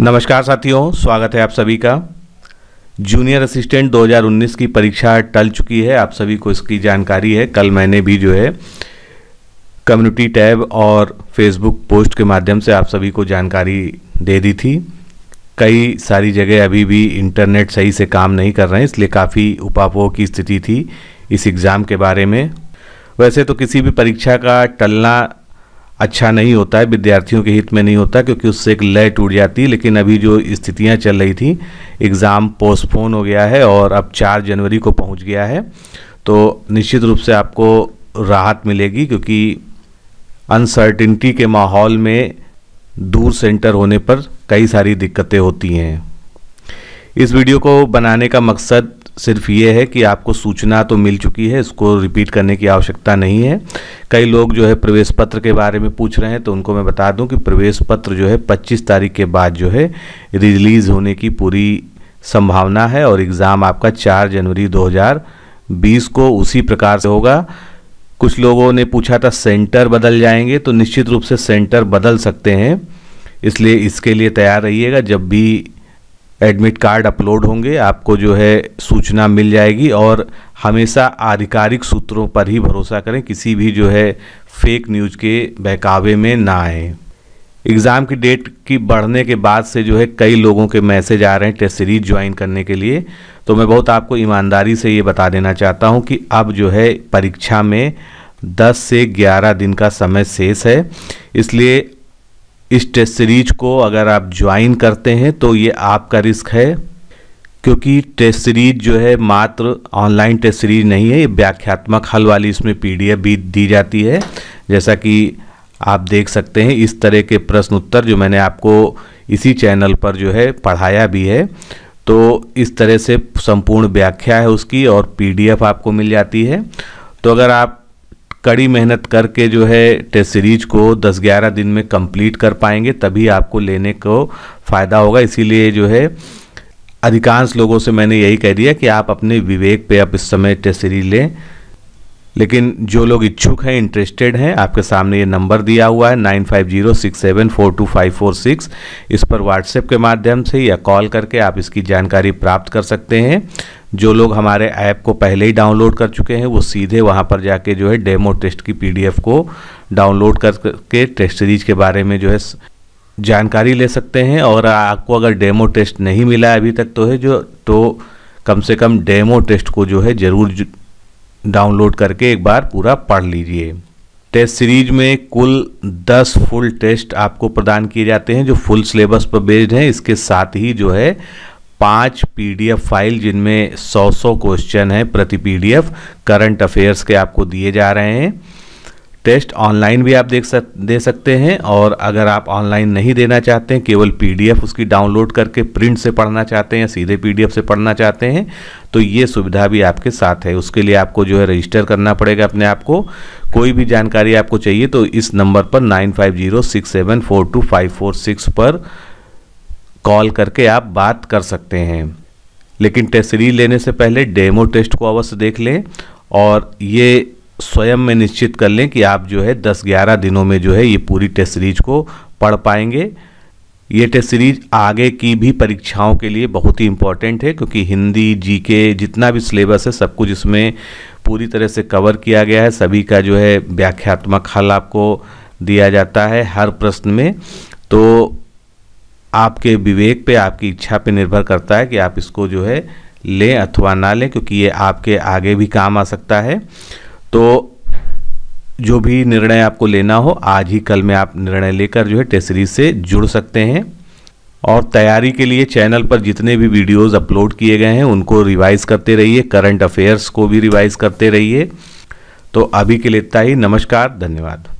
नमस्कार साथियों स्वागत है आप सभी का जूनियर असिस्टेंट 2019 की परीक्षा टल चुकी है आप सभी को इसकी जानकारी है कल मैंने भी जो है कम्युनिटी टैब और फेसबुक पोस्ट के माध्यम से आप सभी को जानकारी दे दी थी कई सारी जगह अभी भी इंटरनेट सही से काम नहीं कर रहे हैं इसलिए काफ़ी उपापोह की स्थिति थी इस एग्ज़ाम के बारे में वैसे तो किसी भी परीक्षा का टलना अच्छा नहीं होता है विद्यार्थियों के हित में नहीं होता क्योंकि उससे एक लय टूट जाती है लेकिन अभी जो स्थितियां चल रही थी एग्ज़ाम पोस्टपोन हो गया है और अब चार जनवरी को पहुंच गया है तो निश्चित रूप से आपको राहत मिलेगी क्योंकि अनसर्टिनटी के माहौल में दूर सेंटर होने पर कई सारी दिक्कतें होती हैं इस वीडियो को बनाने का मकसद सिर्फ ये है कि आपको सूचना तो मिल चुकी है इसको रिपीट करने की आवश्यकता नहीं है कई लोग जो है प्रवेश पत्र के बारे में पूछ रहे हैं तो उनको मैं बता दूं कि प्रवेश पत्र जो है 25 तारीख के बाद जो है रिलीज़ होने की पूरी संभावना है और एग्ज़ाम आपका 4 जनवरी 2020 को उसी प्रकार से होगा कुछ लोगों ने पूछा था सेंटर बदल जाएंगे तो निश्चित रूप से सेंटर बदल सकते हैं इसलिए इसके लिए तैयार रहिएगा जब भी एडमिट कार्ड अपलोड होंगे आपको जो है सूचना मिल जाएगी और हमेशा आधिकारिक सूत्रों पर ही भरोसा करें किसी भी जो है फेक न्यूज़ के बहकावे में ना आए एग्ज़ाम की डेट की बढ़ने के बाद से जो है कई लोगों के मैसेज आ रहे हैं टेस्ट सीरीज ज्वाइन करने के लिए तो मैं बहुत आपको ईमानदारी से ये बता देना चाहता हूँ कि अब जो है परीक्षा में 10 से 11 दिन का समय शेष है इसलिए इस टेस्ट सीरीज को अगर आप ज्वाइन करते हैं तो ये आपका रिस्क है क्योंकि टेस्ट सीरीज जो है मात्र ऑनलाइन टेस्ट सीरीज नहीं है ये व्याख्यात्मक हल वाली इसमें पीडीएफ भी दी जाती है जैसा कि आप देख सकते हैं इस तरह के प्रश्न उत्तर जो मैंने आपको इसी चैनल पर जो है पढ़ाया भी है तो इस तरह से संपूर्ण व्याख्या है उसकी और पीडीएफ आपको मिल जाती है तो अगर आप कड़ी मेहनत करके जो है टेस्ट सीरीज को 10-11 दिन में कंप्लीट कर पाएंगे तभी आपको लेने को फ़ायदा होगा इसीलिए जो है अधिकांश लोगों से मैंने यही कह दिया कि आप अपने विवेक पे आप इस समय टेस्ट सीरीज लें लेकिन जो लोग इच्छुक हैं इंटरेस्टेड हैं आपके सामने ये नंबर दिया हुआ है nine five zero six seven four two five four six इस पर व्हाट्सएप के माध्यम से या कॉल करके आप इसकी जानकारी प्राप्त कर सकते हैं जो लोग हमारे ऐप को पहले ही डाउनलोड कर चुके हैं वो सीधे वहाँ पर जाके जो है डेमो टेस्ट की पी को डाउनलोड करके टेस्ट सीरीज के बारे में जो है जानकारी ले सकते हैं और आपको अगर डेमो टेस्ट नहीं मिला अभी तक तो है जो तो कम से कम डेमो टेस्ट को जो है ज़रूर डाउनलोड करके एक बार पूरा पढ़ लीजिए टेस्ट सीरीज में कुल 10 फुल टेस्ट आपको प्रदान किए जाते हैं जो फुल सिलेबस पर बेस्ड हैं इसके साथ ही जो है पांच पीडीएफ फाइल जिनमें 100 100 क्वेश्चन हैं प्रति पीडीएफ करंट अफेयर्स के आपको दिए जा रहे हैं टेस्ट ऑनलाइन भी आप देख सक दे सकते हैं और अगर आप ऑनलाइन नहीं देना चाहते हैं केवल पीडीएफ उसकी डाउनलोड करके प्रिंट से पढ़ना चाहते हैं या सीधे पीडीएफ से पढ़ना चाहते हैं तो ये सुविधा भी आपके साथ है उसके लिए आपको जो है रजिस्टर करना पड़ेगा अपने आप को कोई भी जानकारी आपको चाहिए तो इस नंबर पर nine five zero six seven four two five four six पर कॉल करके आप बात कर सकते हैं लेकिन टेस्ट सीरीज लेने से पहले डेमो टेस्ट को अवश्य देख लें और ये स्वयं में निश्चित कर लें कि आप जो है 10-11 दिनों में जो है ये पूरी टेस्ट सीरीज को पढ़ पाएंगे ये टेस्ट सीरीज आगे की भी परीक्षाओं के लिए बहुत ही इम्पॉर्टेंट है क्योंकि हिंदी जीके जितना भी सिलेबस है सब कुछ इसमें पूरी तरह से कवर किया गया है सभी का जो है व्याख्यात्मक हल आपको दिया जाता है हर प्रश्न में तो आपके विवेक पे आपकी इच्छा पे निर्भर करता है कि आप इसको जो है लें अथवा ना लें क्योंकि ये आपके आगे भी काम आ सकता है तो जो भी निर्णय आपको लेना हो आज ही कल में आप निर्णय लेकर जो है टेस्ट सीरीज से जुड़ सकते हैं और तैयारी के लिए चैनल पर जितने भी वीडियोस अपलोड किए गए हैं उनको रिवाइज करते रहिए करंट अफेयर्स को भी रिवाइज करते रहिए तो अभी के लिए इतना ही नमस्कार धन्यवाद